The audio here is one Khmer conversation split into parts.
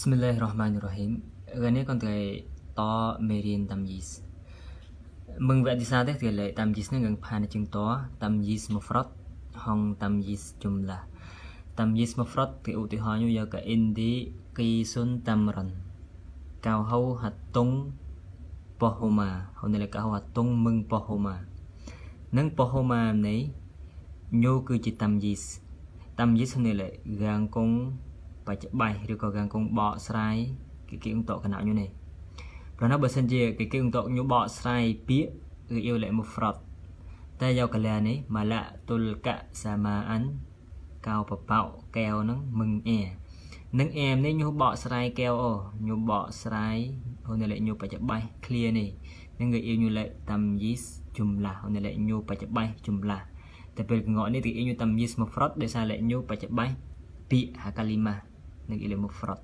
Bismillahirrahmanirrahim. Gani kon tgai to merin tamyiz. Mừng vẽ đi xa thế thì lệ tamyiz nên gần phàn chừng to tamyiz mufrad hong tamyiz jumla. Tamyiz mufrad thì ưu tiên hỏi như giờ cả indi kỳ sun tamran. Cao hâu hạt tung pohoma. Hôm nay là cao hâu hạt tung mừng pohoma. Nâng pohoma này nhu cư chỉ tamyiz. Tamyiz hôm nay là gang công បច្ចបៃឬក៏កាងគងបកស្រាយគេគេអង្គតកណោញុនេះព្រោះណាបើសិនជាគេគេអង្គតញុបកស្រាយពាកគឺយកលេមកហ្វ្រត តែយកកលានេះម៉ាឡាតុលកសាមាអានកៅបបោកែវហ្នឹងមឹងអែនឹងអែមនេះញុបកស្រាយកែវអូញុបកស្រាយអូនលេញុបច្ចបៃ clear នេះនឹងគេយកញុលេតាំយីសជុំឡាអូនលេញុបច្ចបៃជុំឡាតែពេលកងនេះគេយកញុតាំយីសមកហ្វ្រតដោយសារលេញុបច្ចបៃពាក្យហាកាលីម៉ា nag ilimufrat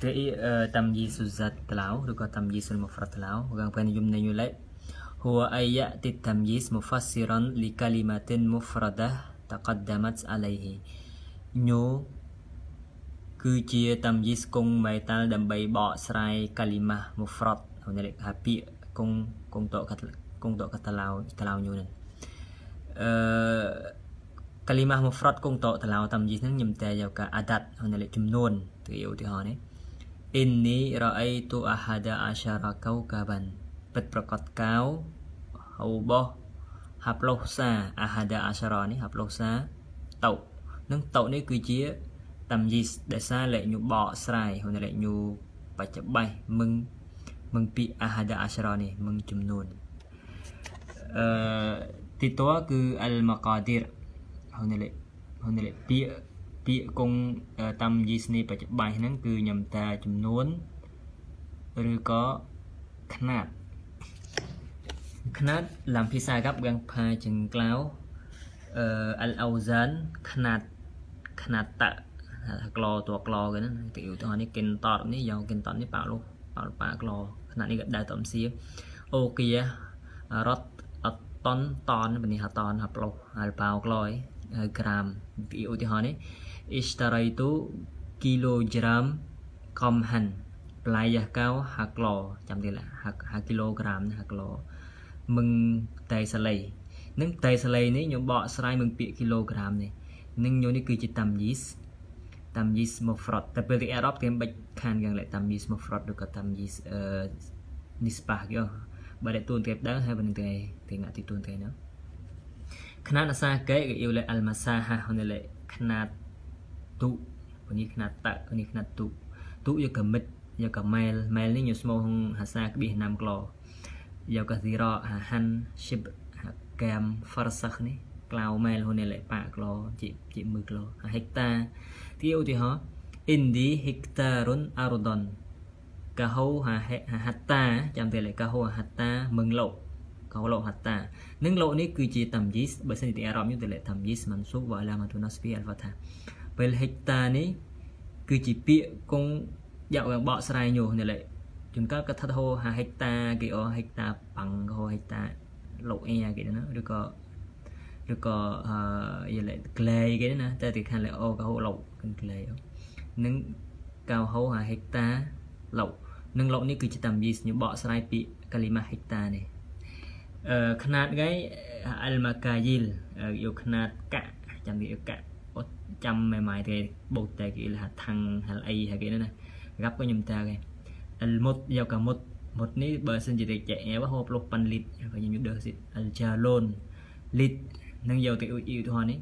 tei eh, tam yisul zat telau ruka tam yisul mufrat telau orang pengen yum nayu lai huwa ayya tit tam yis mufassiran li kalimatin mufradah taqaddamat alaihi nyu គឺជា tamyiz kong maital dambai bok srai kalimah mufrad menarik hapi kong kong to kat kong to kat talau talau nyu ni eh កាលីម៉ាស់មកហ្វ្រត់គងតតឡោតាមយីហ្នឹងខ្ញុំតែយកកាអាដាត់ហ្នឹងចំនួនទៅឧទាហរណ៍នេះ Inni ra'aitu ahada asyara kaukaban ពិតប្រកបកៅហៅបោះហាប់លោសាអាហាដាអាសារ៉ានេះហាប់លោសាតោនឹងតោនេះគឺជាតាំយីសដែលសារលេខញូបកស្រ័យហើយលេខញូបច្ចបៃមឹងមឹងពីអាហាដាអាសារ៉ានេះមឹងចំនួនអឺទីតោគឺអលម៉ាកាឌីរហើយនៅលេខហើយនៅលេខពាក្យពាក្យគង់តាមយីស្នេបច្ចុប្បន្នហ្នឹងគឺខ្ញុំតាចំនួនឬក៏ຂະຫນາດຂະຫນາດลําភាษากับយ៉ាងផាជាងក្លៅអឺអលអូសានຂະຫນາດຂະຫນាតតក្លតួក្លគេហ្នឹងទីឧទាហរណ៍នេះគិនតតនេះយ៉ាងគិនតតនេះប៉ាលុប៉ាប៉ាក្លຂະຫນាតនេះក៏ដើរតំសៀអូគីរ៉តអតតនតនបនេះហតនហប្លុហលប៉ៅក្លយក្រាមឧទាហរណ៍នេះ ishtaraitu kilogram komhan ប្លាយះកៅហាក្លចាំទៀតហាគីឡូក្រាមហាក្លមឹងតែសាលីនឹងតែសាលីនេះខ្ញុំបកស្រាយមឹងពាក្យគីឡូក្រាម នេះនឹងខ្ញុំនេះគឺជាតាំយីសតាំយីសមកហ្វ្រត តែពេលទីអារ៉ុបគេបិចខានយ៉ាងឡែកតាំយីសមកហ្វ្រតឬក៏តាំយីសអឺនីស្ប៉ាយោបាទតួនទេបដើហើយបើនឹងទេទេងាក់ទីតួនទេណាຂະໜາດອສາແກກອຍລอัลມາซาฮะฮอนเลຂະາດតុคนนี้ขนาดตะคนนี้ขนาดตุตุយកកមិតយកកមែលមែលនេះញោស្មោហងហាសាក្បៀសណាំក្លោយកកស៊ីរ៉ហាហាន់ឈិបហាកាមហ្វារសាក់នេះក្លោមែលហូនេលេប៉ាក្លោជីជីមើក្លោហិកតាទីឧទាហរណ៍ indi hektarun ardon កាហូហាហាតាចាំតែលេកាហូហាតាមឹងលោកของโลกฮัตตาនឹងលោកនេះគឺជាតាំយីសបើសិនជាអារ៉ាប់យើងទៅលេខតាំយីសមិនសុខវ៉ាឡាម៉ាទូណាស្ពីអល់ហ្វាថាពេលហិចតានេះគឺជាពាក្យគង់យកវាបកស្រាយញោនេះលេខជួនកាលក៏ថាហោ5ហិចតាគេអហិចតាប៉ាំងហោហិចតាលោកអ៊ីគេណាឬក៏ឬក៏អឺយលេក្លេគេណា តែទីខាងលេអូក៏ហូលោកក្លេនឹងកៅហោ5ហិចតាលោកនឹងលោកនេះគឺជាតាំយីសញបកស្រាយពាក្យកលីម៉ាហិចតានេះຂະຫນາດໄງអលម៉ាកាយីលយកຂະຫນາດកៈចាំវាកៈចាំម៉ែម៉ៃទេបូកតែគេហៅថាំងហលអីហៅគេណាក្រាប់ក៏ខ្ញុំតាគេអលមុតយកកមុតមុតនេះបើសិនជាតែចែកញ៉ែហូបលុះប៉ាន់លីតក៏ខ្ញុំយកដឺសិអលជាឡូនលីតនឹងយកទៅឧទាហរណ៍នេះ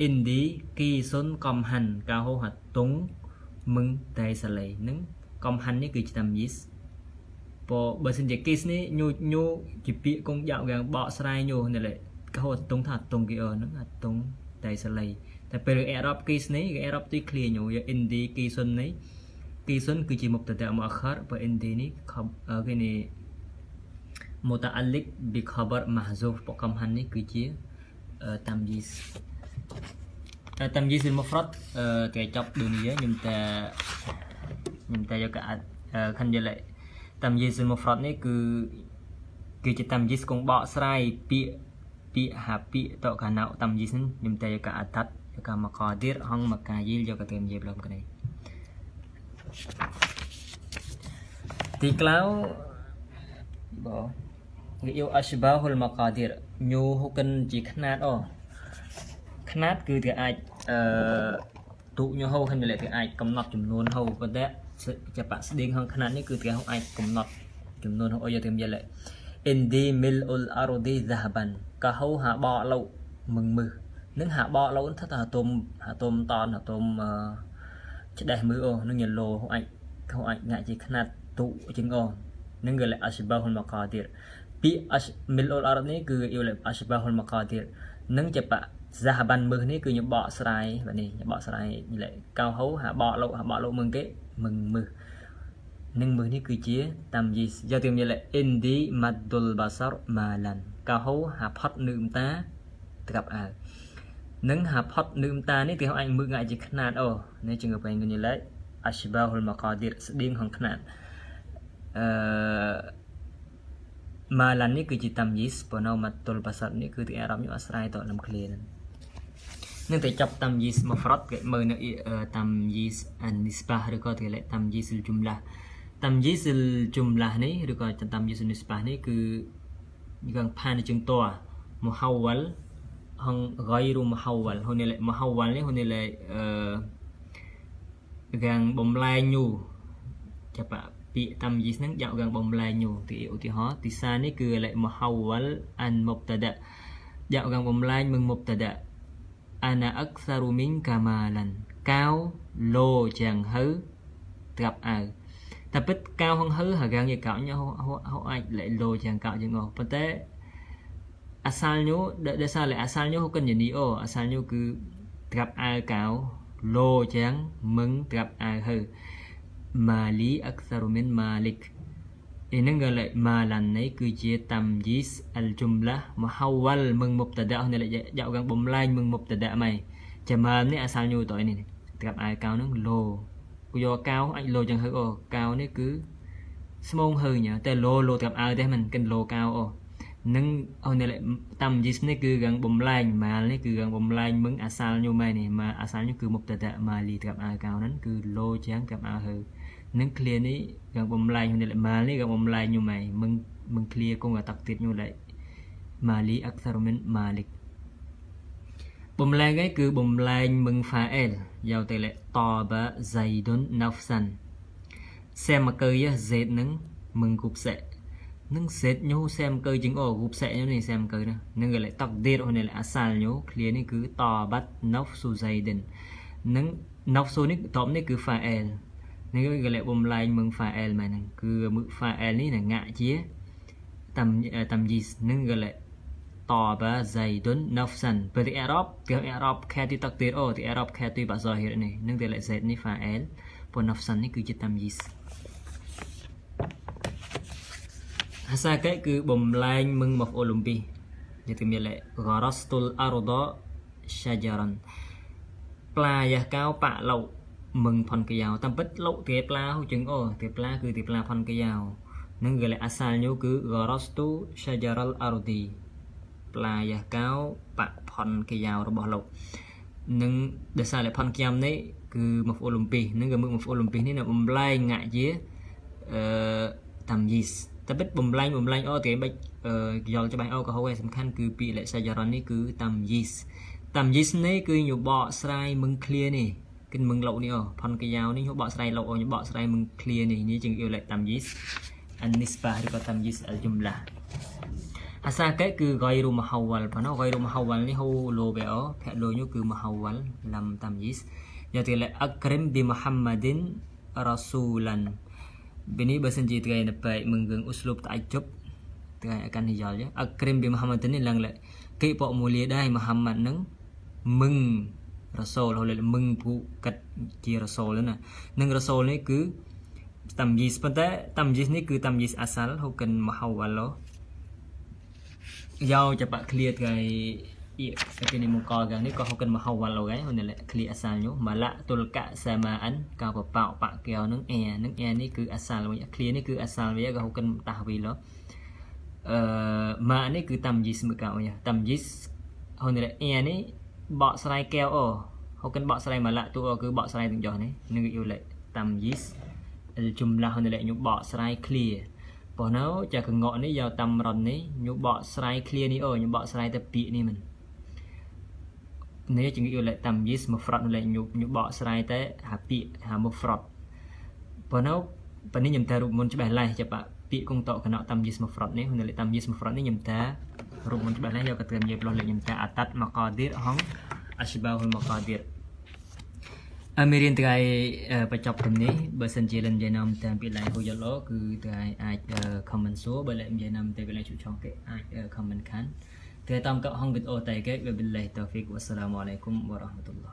អ៊ីនឌីគីសុនកំហាន់កាហូហាតុងមឹងតែសាឡេនឹងកំហាន់នេះគឺឆ្នាំយីសព្រោះបើសិនជា case នេះញូញូជាពាក្យកងយ៉ាប់កាងបកស្រាយញូនេះលេកោតុងថាតុងគេអហ្នឹងអាតុងតែសលៃតែពេលអេរ៉ុប case នេះអេរ៉ុបទី clear ញូយ៉ា indie case នេះ case គឺជាមុខតតមកខរបើ indie នេះគេនេះ متعلق بخبر محذوف ប្រកំហាននេះគឺជា تمييز تمييز المفرد គេចាប់ដូចនេះខ្ញុំតែខ្ញុំតែយកកខណ្ឌយល់តាមយេស៊ូវមកហ្វ្រតនេះគឺគឺជាតាមយេស៊ូវគង់បកស្រាយពាក្យពាក្យហាពាក្យតកណៅតាមយេស៊ូវនិមតយកាអតតយកមកកឌីរហងមកកាយីលយកទៅយេប្លំគ្នាទីក្លៅបងវាយកអស្បាហ៊ុលមកកាឌីរញូហូកិនជាຂណាតអូຂណាត គឺគេអាចអឺទុញូហូខ្ញុំលក្ខគេអាចកំណត់ចំនួនហូប៉ុន្តែចាបាក់ស្ដៀងក្នុងខ្នាតនេះគឺគេហុកអាចកំណត់ចំនួនរបស់អ៊ុយទៅមានលេ Indi mil ul ardi zahaban កហៅហាបោឡូมึงមើនឹងហាបោឡូថាតាទុំហាទុំតនហាទុំឆ្ដេះមើអូនឹងញឡូហុកអាចហុកអាចងាក់ជាខ្នាតទុជាងអូនឹងគេលេអសិបាហ៊ុនមកកាទៀតពីអសមីលអ៊ុលអរនេះគឺយល់អសបាហ៊ុលមកកាទៀតនឹងជាបសហបានមើនេះគឺញបកស្រាយបាទនេះញបកស្រាយលេកៅហៅហាបកលោកហាបកលោកមើគេមឹងមឹសនិងមឹសនេះគឺជាតាមយីសយកទាំងយលអ៊ីនឌីម៉ាត់ឌុលបាសារម៉ាឡានកោហូហាផត់នឹមតាត្រាប់អើនឹងហាផត់នឹមតានេះគេហៅអាចមឹងអាចជាຂະຫນາດអូនេះជាងបែងយលអាស្បាហ៊ុលម៉ាកាឌីរស្ដៀងក្នុងຂະຫນាតអឺម៉ាឡាននេះគឺជាតាមយីសប៉ុណ្ណោះម៉ាត់ឌុលបាសារនេះគឺទីអារ៉ាប់នេះអាស្រ័យតទៅនឹងគ្នានឹងតែចាប់តាមយីស្មហ្វ្រតគេមើលនៅតាមយីអានីស្ប៉ះឬក៏គេលេតាមយីសិលជុំឡាតាមយីសិលជុំឡានេះឬក៏តាមយីសិលនីស្ប៉ះនេះគឺយើងផានជាងតัวមហវលហងរៃរូមហវលហូនលេមហវលនេះហូនលេអឺយ៉ាងបំលែងយូចាប់ពាក្យតាមយីសហ្នឹងយកយ៉ាងបំលែងយូទីឧទាហរណ៍ទីសានេះគឺលេមហវលអានមុបតដៈយកយ៉ាងបំលែងមឹងមុបតដៈ ana aktsaru minka malan កៅលោជាងហៅត្រាប់អើតែពិតកៅហងហៅហើយកាងយកោញហោអាចលេលោជាងកៅជាងអស់ប៉ុន្តែអាសាលញូដែលសារលេអាសាលញូគិនយនីអូអាសាលញូគឺត្រាប់អើកៅលោជាងមឹងត្រាប់អើហៅម៉ាលីអក្សរមិនម៉ាលិក إننا لك ما لاني كي تمييز الجملة محول من مبتدأ هنا لك جاو غان بملاين من مبتدأ ماي جمام ني أسال نيو توي ني تقاب آي كاو نن لو គយកកៅអាចលោចឹងហឺអូកៅនេះគឺស្មងហឺញ៉ាតែលោលោត្រាប់អើទេមិនគិនលោកៅអូនឹងអូនេះតាមយីសនេះគឺកងបំលែងម៉ាលនេះគឺកងបំលែងមឹងអាសាលញូម៉ែនេះម៉ាអាសាលញូគឺមុខតតម៉ាលីត្រាប់អើកៅហ្នឹងគឺលោចឹងត្រាប់អើហឺនឹង clear នេះយើងបំលែងហ៊ុនលម៉ាលនេះយើងបំលែងញុំឯងមឹងមឹង clear គង់តែតាក់ទៀតញុំដែរ Mali Aksar min Malik បំលែងឯងគឺបំលែងមឹង fa'il យកទៅលេខ Taba Zaidun Nafsan សេមកឺយ Z នឹងមឹងគូផ្សេនឹង Z ញូសេមកឺជាងអូគូផ្សេញូនេះសេមកឺណានឹងលេខ Taqdir ហ៊ុនលេខ Asal ញូ clear នេះគឺ Tabat Nafsu Zaidun នឹង Nafsu នេះតបនេះគឺ fa'il នេះគឺលេបំលែងមើង file មែនហ្នឹងគឺមើង file នេះនឹងងាក់ជាតាមតាមជីសនឹងក៏លេតបា zaidun nafsan ពេលអ៊ែរ៉ុបវាអ៊ែរ៉ុបខែទីតកទីអូទីអ៊ែរ៉ុបខែទីបាសហិរនេះនឹងតែលេ zaid នេះ file ប៉ុន nafsan នេះគឺជាតាមជីសហាសាកេគឺបំលែងមឹងមកអូឡ ும் ពីនេះគឺមានលេ gharastul arda shajaran ផ្លាយ៉ាកៅប៉ឡោมึงផនកយ៉ាវតាមពិតលោកទេផ្លាហូចឹងអូទេផ្លាគឺទេផ្លាផនកយ៉ាវនឹងគេអាសាលញូគឺ Gorostu Shajaral Ardi ផ្លាយ៉ាកៅបៈផនកយ៉ាវរបស់លោកនឹងដោយសារលផនកយ៉ាវនេះគឺមកអូឡ িম্প ិកនឹងគឺមកអូឡ িম্প ិកនេះនៅបំលែងងាក់ជាអឺតាមយីសតែពិតបំលែងបំលែងអូគេបិចយល់ច្បាស់អូក៏ហូឯសំខាន់គឺពាក្យលេខសាយរ៉ុននេះគឺតាមយីសតាមយីសនេះគឺញោបកស្រាយមឹងឃ្លៀនេះគិនមឹងលោកនេះអូផុនកាយ៉ាវនេះខ្ញុំបកស្រាយលោកអូខ្ញុំបកស្រាយមឹង clear នេះនេះជាង Eulet Tamyiz An-nisbah ឬក៏ Tamyiz al-jumlah អាសាកេគឺ ghairu muhawwal ផងណា ghairu muhawwal នេះហូលោបែអូភៈលោញគឺ muhawwal ឡាំ Tamyiz យកទីលអក្រិម bi Muhammadin rasulan ពីនេះបើសិនជាថ្ងៃទៅពេកមឹងរឿងអ៊ុស្លូបតាជប់ថ្ងៃអកនិយលអក្រិម bi Muhammadin នេះឡើងលេគេពកមូលាដែរ Muhammad នឹងមឹងរសូលហូលេលមឹងភូកាត់ជារសូលណានឹងរសូលនេះគឺតាំយីសប៉ុន្តែតាំយីសនេះគឺតាំយីសអាសាលហូកិនមហៅវ៉ាឡូយោចបក្លៀតថ្ងៃអ៊ីអគេនេះមកកកានេះក៏ហូកិនមហៅវ៉ាឡូហ្នឹងហ្នឹងក្លៀអាសាលញូម៉ាឡាតុលកៈសាមាអានកោបបោបកែវនឹងអែនឹងអែនេះគឺអាសាលមួយក្លៀនេះគឺអាសាលវាក៏ហូកិនតាវីឡូអឺម៉ានេះគឺតាំយីសមកកោយ៉ាតាំយីសហ្នឹងអែនេះបកស្រាយកែវអូហូកិនបកស្រាយម៉ាឡាក់ទូគឺបកស្រាយទាំងចុះនេះនឹងយូលេតាមយីសជំលាស់នៅលេញុបកស្រាយ clear ប៉ុណ្ណោចាកងកនេះយកតាមរត់នេះញុបកស្រាយ clear នេះអូញុបកស្រាយតែពាកនេះមិននេះជាងយូលេតាមយីសមកហ្វ្រត់នៅលេញុញុបកស្រាយតែហាពាកហាមកហ្វ្រត់ប៉ុណ្ណោប៉នេះខ្ញុំតែរូបមុនច្បាស់ឡាស់ចាបាពាក្យកងតកណតាមយិសមហ្វ្រតនេះនៅលេខតាមយិសមហ្វ្រតនេះខ្ញុំតារូបមិនច្បាស់ណាស់យកកត្រានិយាយប្លោះលេខខ្ញុំតាអតតមកកាឌីរហងអស្បាហ៊ុលមកកាឌីរអមេរិកថ្ងៃបញ្ចប់ជំនេះបើសិនជាលឹមនិយាយនាំតាមពីឡាយគូយឡូគឺថ្ងៃអាច comment សួរបើលឹមនិយាយនាំទៅពីឡាយជួឆងគេអាច comment ខាន់ថ្ងៃតាមកហងវីដេអូតែគេវាបិលឡៃតូហ្វិកវ៉ាសឡាមអាឡៃគុំវ៉ារ៉ាហ្មាតុលឡា